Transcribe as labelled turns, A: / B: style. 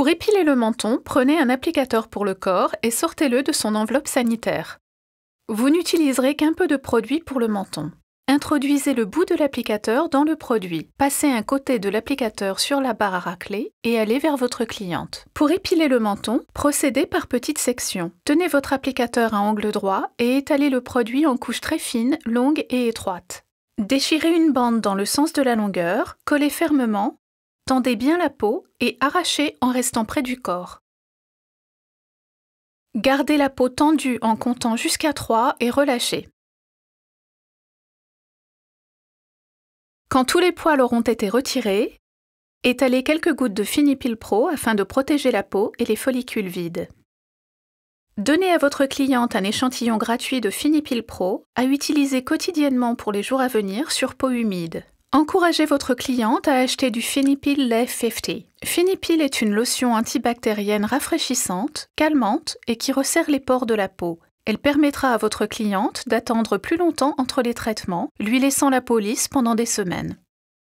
A: Pour épiler le menton, prenez un applicateur pour le corps et sortez-le de son enveloppe sanitaire. Vous n'utiliserez qu'un peu de produit pour le menton. Introduisez le bout de l'applicateur dans le produit, passez un côté de l'applicateur sur la barre à racler et allez vers votre cliente. Pour épiler le menton, procédez par petites sections. Tenez votre applicateur à angle droit et étalez le produit en couches très fines, longues et étroites. Déchirez une bande dans le sens de la longueur, collez fermement Tendez
B: bien la peau et arrachez en restant près du corps. Gardez la peau tendue en comptant jusqu'à 3 et relâchez. Quand tous les poils auront été retirés, étalez quelques gouttes de Finipil Pro afin de protéger la peau et les follicules vides.
A: Donnez à votre cliente un échantillon gratuit de Finipil Pro à utiliser quotidiennement pour les jours à venir sur peau humide. Encouragez votre cliente à acheter du Finipil Lait 50. Finipil est une lotion antibactérienne rafraîchissante, calmante et qui resserre les pores de la peau. Elle permettra à votre cliente d'attendre plus longtemps entre les traitements, lui laissant la peau lisse pendant des semaines.